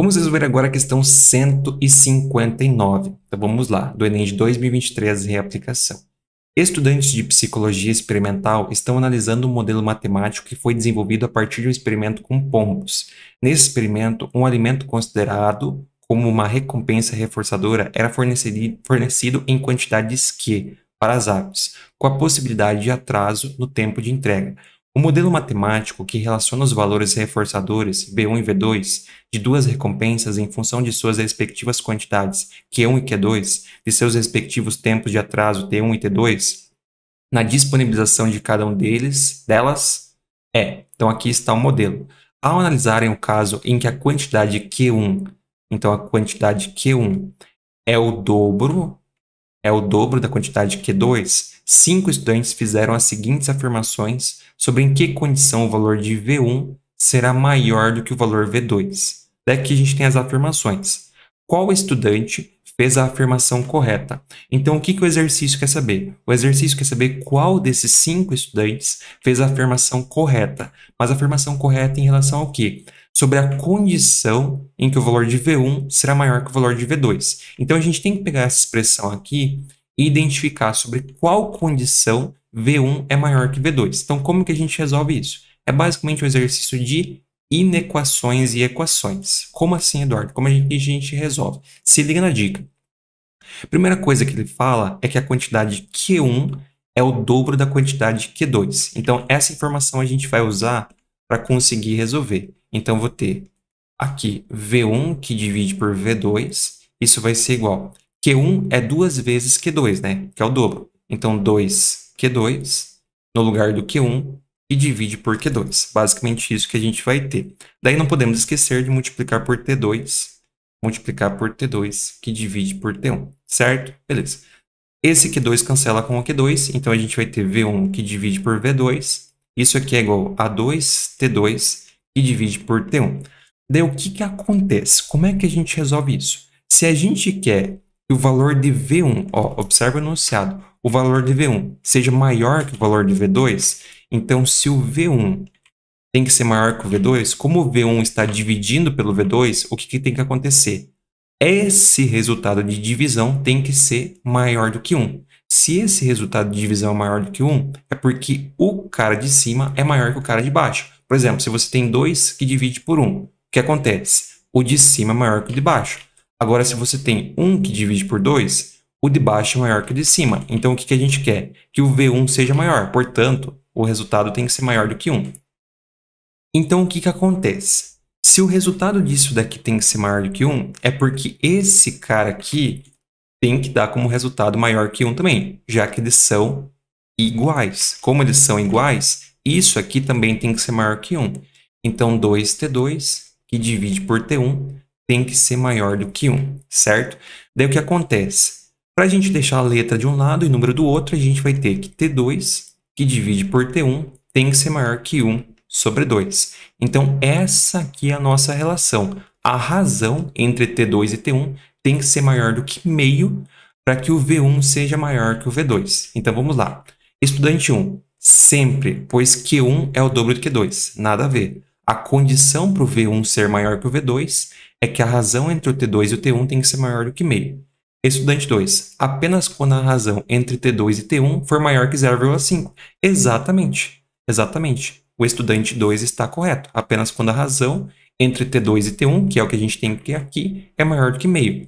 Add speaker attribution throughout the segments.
Speaker 1: Vamos resolver agora a questão 159. Então vamos lá, do Enem de 2023, reaplicação. Estudantes de psicologia experimental estão analisando um modelo matemático que foi desenvolvido a partir de um experimento com pombos. Nesse experimento, um alimento considerado como uma recompensa reforçadora era fornecido, fornecido em quantidades que, para as aves, com a possibilidade de atraso no tempo de entrega. O modelo matemático que relaciona os valores reforçadores V1 e V2 de duas recompensas em função de suas respectivas quantidades Q1 e Q2, de seus respectivos tempos de atraso T1 e T2, na disponibilização de cada um deles, delas, é. Então aqui está o modelo. Ao analisarem o caso em que a quantidade Q1, então a quantidade Q1 é o dobro é o dobro da quantidade Q2, cinco estudantes fizeram as seguintes afirmações sobre em que condição o valor de V1 será maior do que o valor V2. Daqui a gente tem as afirmações. Qual estudante fez a afirmação correta. Então, o que, que o exercício quer saber? O exercício quer saber qual desses cinco estudantes fez a afirmação correta. Mas a afirmação correta em relação ao quê? sobre a condição em que o valor de V1 será maior que o valor de V2. Então a gente tem que pegar essa expressão aqui e identificar sobre qual condição V1 é maior que V2. Então como que a gente resolve isso? É basicamente um exercício de inequações e equações. Como assim, Eduardo? Como a gente, a gente resolve? Se liga na dica. Primeira coisa que ele fala é que a quantidade Q1 é o dobro da quantidade Q2. Então, essa informação a gente vai usar para conseguir resolver. Então, vou ter aqui V1 que divide por V2, isso vai ser igual. Q1 é duas vezes Q2, né? Que é o dobro. Então, 2Q2 no lugar do Q1 e divide por Q2. Basicamente isso que a gente vai ter. Daí não podemos esquecer de multiplicar por T2, multiplicar por T2, que divide por T1, certo? Beleza. Esse Q2 cancela com o Q2, então a gente vai ter V1 que divide por V2. Isso aqui é igual a 2T2 e divide por T1. Daí o que, que acontece? Como é que a gente resolve isso? Se a gente quer que o valor de V1, ó, observa o enunciado, o valor de V1 seja maior que o valor de V2, então se o V1 tem que ser maior que o V2, como o V1 está dividindo pelo V2, o que, que tem que acontecer? Esse resultado de divisão tem que ser maior do que 1. Se esse resultado de divisão é maior do que 1, é porque o cara de cima é maior que o cara de baixo. Por exemplo, se você tem 2 que divide por 1, o que acontece? O de cima é maior que o de baixo. Agora, se você tem 1 que divide por 2, o de baixo é maior que o de cima. Então, o que, a gente quer? Que o V1 seja maior. Portanto, o resultado tem que ser maior do que 1. Então, o que, que acontece? Se o resultado disso daqui tem que ser maior do que 1, é porque esse cara aqui tem que dar como resultado maior que 1 também, já que eles são iguais. Como eles são iguais, isso aqui também tem que ser maior que 1. Então, 2T2, que divide por T1, tem que ser maior do que 1, certo? Daí o que acontece? Para a gente deixar a letra de um lado e o número do outro, a gente vai ter que T2, que divide por T1, tem que ser maior que 1 sobre 2. Então, essa aqui é a nossa relação. A razão entre T2 e T1 tem que ser maior do que meio para que o V1 seja maior que o V2. Então vamos lá. Estudante 1, sempre, pois Q1 é o dobro de Q2, nada a ver. A condição para o V1 ser maior que o V2 é que a razão entre o T2 e o T1 tem que ser maior do que meio. Estudante 2, apenas quando a razão entre T2 e T1 for maior que 0,5. Exatamente, exatamente. O estudante 2 está correto, apenas quando a razão entre T2 e T1, que é o que a gente tem aqui, é maior do que meio.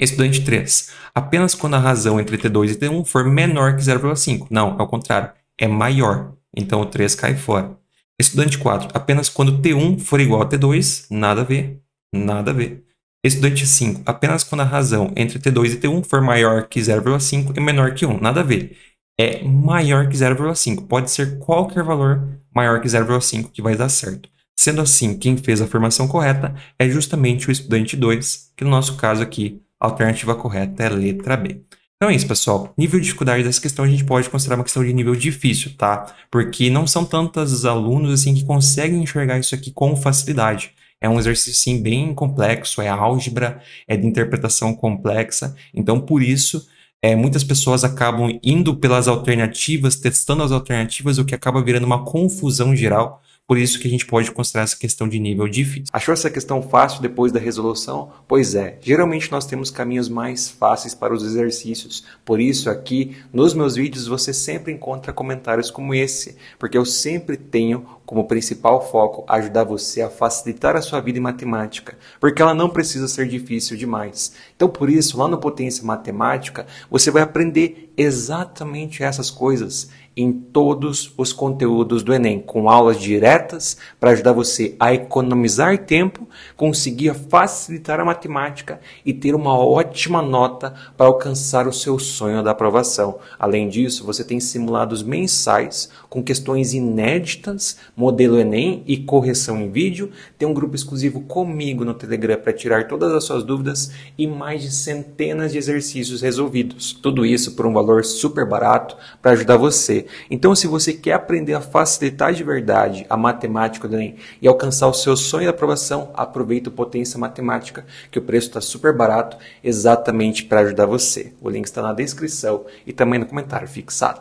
Speaker 1: Estudante 3. Apenas quando a razão entre T2 e T1 for menor que 0,5. Não, é o contrário. É maior. Então o 3 cai fora. Estudante 4. Apenas quando T1 for igual a T2. Nada a ver. Nada a ver. Estudante 5. Apenas quando a razão entre T2 e T1 for maior que 0,5 e menor que 1. Nada a ver. É maior que 0,5. Pode ser qualquer valor maior que 0,5 que vai dar certo. Sendo assim, quem fez a formação correta é justamente o estudante 2, que no nosso caso aqui, a alternativa correta é letra B. Então é isso, pessoal. Nível de dificuldade dessa questão a gente pode considerar uma questão de nível difícil, tá? Porque não são tantos alunos assim que conseguem enxergar isso aqui com facilidade. É um exercício sim bem complexo, é álgebra, é de interpretação complexa. Então por isso é, muitas pessoas acabam indo pelas alternativas, testando as alternativas, o que acaba virando uma confusão geral por isso que a gente pode considerar essa questão de nível difícil. Achou essa questão fácil depois da resolução? Pois é, geralmente nós temos caminhos mais fáceis para os exercícios. Por isso aqui nos meus vídeos você sempre encontra comentários como esse, porque eu sempre tenho como principal foco ajudar você a facilitar a sua vida em matemática, porque ela não precisa ser difícil demais. Então, por isso, lá no Potência Matemática, você vai aprender exatamente essas coisas em todos os conteúdos do Enem, com aulas diretas para ajudar você a economizar tempo, conseguir facilitar a matemática e ter uma ótima nota para alcançar o seu sonho da aprovação. Além disso, você tem simulados mensais com questões inéditas, modelo Enem e correção em vídeo, tem um grupo exclusivo comigo no Telegram para tirar todas as suas dúvidas e mais de centenas de exercícios resolvidos. Tudo isso por um valor super barato para ajudar você. Então, se você quer aprender a facilitar de verdade a matemática do Enem e alcançar o seu sonho de aprovação, aproveita o Potência Matemática, que o preço está super barato, exatamente para ajudar você. O link está na descrição e também no comentário fixado.